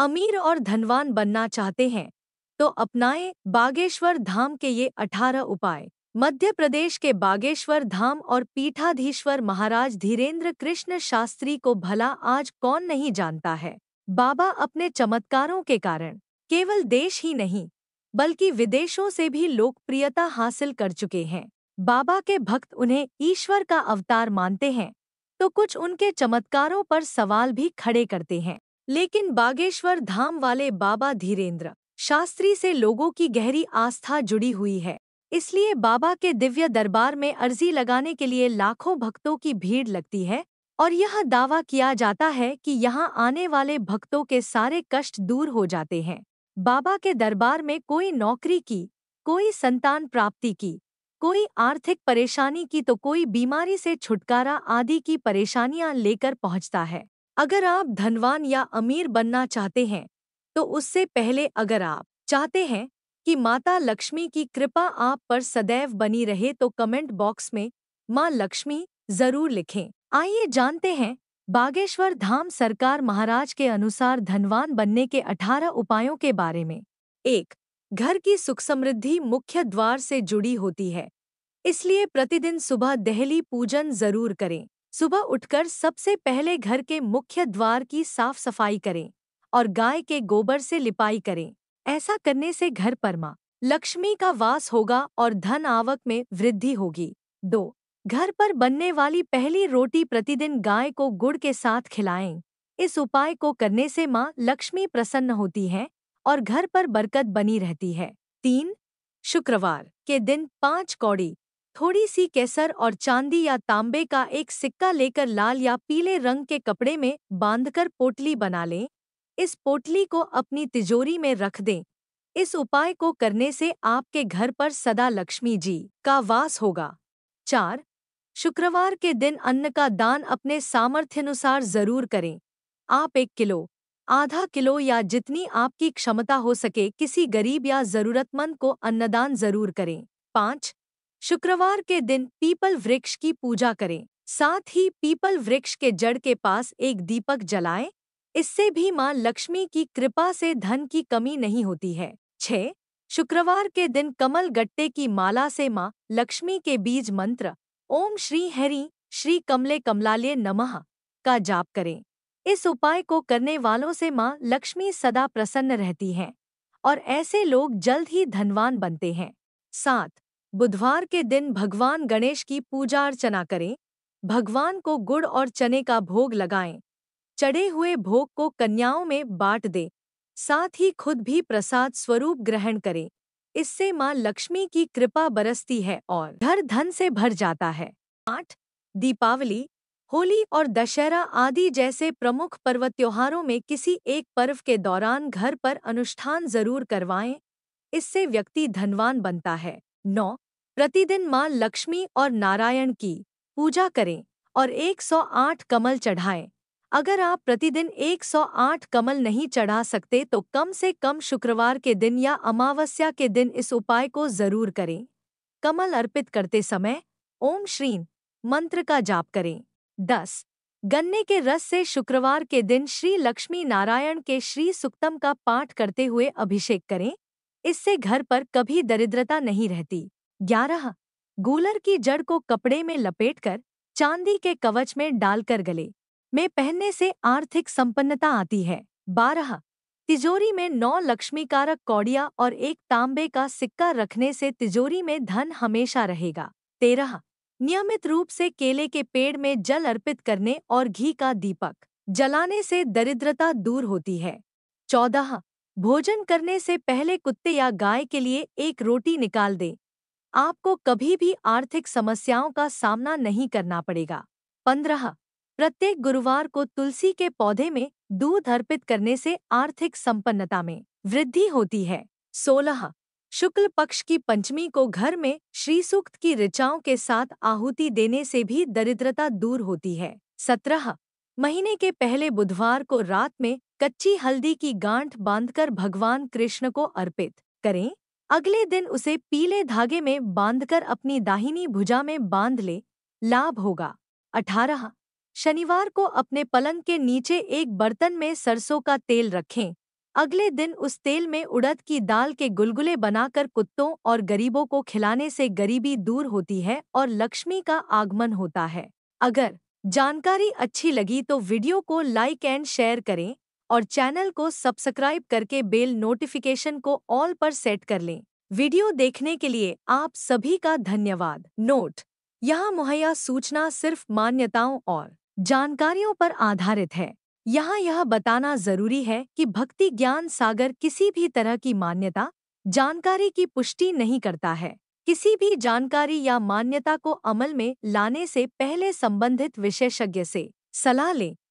अमीर और धनवान बनना चाहते हैं तो अपनाएं बागेश्वर धाम के ये 18 उपाय मध्य प्रदेश के बागेश्वर धाम और पीठाधीश्वर महाराज धीरेन्द्र कृष्ण शास्त्री को भला आज कौन नहीं जानता है बाबा अपने चमत्कारों के कारण केवल देश ही नहीं बल्कि विदेशों से भी लोकप्रियता हासिल कर चुके हैं बाबा के भक्त उन्हें ईश्वर का अवतार मानते हैं तो कुछ उनके चमत्कारों पर सवाल भी खड़े करते हैं लेकिन बागेश्वर धाम वाले बाबा धीरेन्द्र शास्त्री से लोगों की गहरी आस्था जुड़ी हुई है इसलिए बाबा के दिव्य दरबार में अर्जी लगाने के लिए लाखों भक्तों की भीड़ लगती है और यह दावा किया जाता है कि यहाँ आने वाले भक्तों के सारे कष्ट दूर हो जाते हैं बाबा के दरबार में कोई नौकरी की कोई संतान प्राप्ति की कोई आर्थिक परेशानी की तो कोई बीमारी से छुटकारा आदि की परेशानियां लेकर पहुंचता है अगर आप धनवान या अमीर बनना चाहते हैं तो उससे पहले अगर आप चाहते हैं कि माता लक्ष्मी की कृपा आप पर सदैव बनी रहे तो कमेंट बॉक्स में माँ लक्ष्मी जरूर लिखें आइए जानते हैं बागेश्वर धाम सरकार महाराज के अनुसार धनवान बनने के 18 उपायों के बारे में एक घर की सुख समृद्धि मुख्य द्वार से जुड़ी होती है इसलिए प्रतिदिन सुबह दहली पूजन जरूर करें सुबह उठकर सबसे पहले घर के मुख्य द्वार की साफ सफाई करें और गाय के गोबर से लिपाई करें ऐसा करने से घर पर माँ लक्ष्मी का वास होगा और धन आवक में वृद्धि होगी दो घर पर बनने वाली पहली रोटी प्रतिदिन गाय को गुड़ के साथ खिलाएं इस उपाय को करने से माँ लक्ष्मी प्रसन्न होती हैं और घर पर बरकत बनी रहती है तीन शुक्रवार के दिन पांच कौड़ी थोड़ी सी केसर और चांदी या तांबे का एक सिक्का लेकर लाल या पीले रंग के कपड़े में बांधकर पोटली बना लें इस पोटली को अपनी तिजोरी में रख दें इस उपाय को करने से आपके घर पर सदा लक्ष्मी जी का वास होगा चार शुक्रवार के दिन अन्न का दान अपने सामर्थ्यनुसार जरूर करें आप एक किलो आधा किलो या जितनी आपकी क्षमता हो सके किसी गरीब या जरूरतमंद को अन्नदान जरूर करें पाँच शुक्रवार के दिन पीपल वृक्ष की पूजा करें साथ ही पीपल वृक्ष के जड़ के पास एक दीपक जलाएं इससे भी मां लक्ष्मी की कृपा से धन की कमी नहीं होती है छः शुक्रवार के दिन कमल गट्टे की माला से मां लक्ष्मी के बीज मंत्र ओम श्री हरि श्री कमले कमलालय नमः का जाप करें इस उपाय को करने वालों से मां लक्ष्मी सदा प्रसन्न रहती हैं और ऐसे लोग जल्द ही धनवान बनते हैं सात बुधवार के दिन भगवान गणेश की पूजा अर्चना करें भगवान को गुड़ और चने का भोग लगाएं चढ़े हुए भोग को कन्याओं में बांट दें साथ ही खुद भी प्रसाद स्वरूप ग्रहण करें इससे माँ लक्ष्मी की कृपा बरसती है और घर धन से भर जाता है आठ दीपावली होली और दशहरा आदि जैसे प्रमुख पर्व त्योहारों में किसी एक पर्व के दौरान घर पर अनुष्ठान जरूर करवाएं इससे व्यक्ति धनवान बनता है नौ प्रतिदिन मां लक्ष्मी और नारायण की पूजा करें और 108 कमल चढ़ाएं अगर आप प्रतिदिन 108 कमल नहीं चढ़ा सकते तो कम से कम शुक्रवार के दिन या अमावस्या के दिन इस उपाय को जरूर करें कमल अर्पित करते समय ओम श्रीन मंत्र का जाप करें दस गन्ने के रस से शुक्रवार के दिन श्री लक्ष्मी नारायण के श्री सुक्तम का पाठ करते हुए अभिषेक करें इससे घर पर कभी दरिद्रता नहीं रहती ग्यारह गूलर की जड़ को कपड़े में लपेटकर चांदी के कवच में डालकर गले में पहनने से आर्थिक संपन्नता आती है बारह तिजोरी में नौ लक्ष्मीकारक कौड़िया और एक तांबे का सिक्का रखने से तिजोरी में धन हमेशा रहेगा तेरह नियमित रूप से केले के पेड़ में जल अर्पित करने और घी का दीपक जलाने से दरिद्रता दूर होती है चौदह भोजन करने से पहले कुत्ते या गाय के लिए एक रोटी निकाल दें आपको कभी भी आर्थिक समस्याओं का सामना नहीं करना पड़ेगा पंद्रह प्रत्येक गुरुवार को तुलसी के पौधे में दूध अर्पित करने से आर्थिक संपन्नता में वृद्धि होती है सोलह शुक्ल पक्ष की पंचमी को घर में श्री सूक्त की ऋचाओं के साथ आहुति देने से भी दरिद्रता दूर होती है सत्रह महीने के पहले बुधवार को रात में कच्ची हल्दी की गांठ बांधकर भगवान कृष्ण को अर्पित करें अगले दिन उसे पीले धागे में बांधकर अपनी दाहिनी भुजा में बांध ले लाभ होगा अठारह शनिवार को अपने पलंग के नीचे एक बर्तन में सरसों का तेल रखें अगले दिन उस तेल में उड़द की दाल के गुलगुले बनाकर कुत्तों और गरीबों को खिलाने से गरीबी दूर होती है और लक्ष्मी का आगमन होता है अगर जानकारी अच्छी लगी तो वीडियो को लाइक एंड शेयर करें और चैनल को सब्सक्राइब करके बेल नोटिफिकेशन को ऑल पर सेट कर लें वीडियो देखने के लिए आप सभी का धन्यवाद नोट यहाँ मुहैया सूचना सिर्फ मान्यताओं और जानकारियों पर आधारित है यहाँ यह बताना जरूरी है कि भक्ति ज्ञान सागर किसी भी तरह की मान्यता जानकारी की पुष्टि नहीं करता है किसी भी जानकारी या मान्यता को अमल में लाने से पहले संबंधित विशेषज्ञ से सलाह लें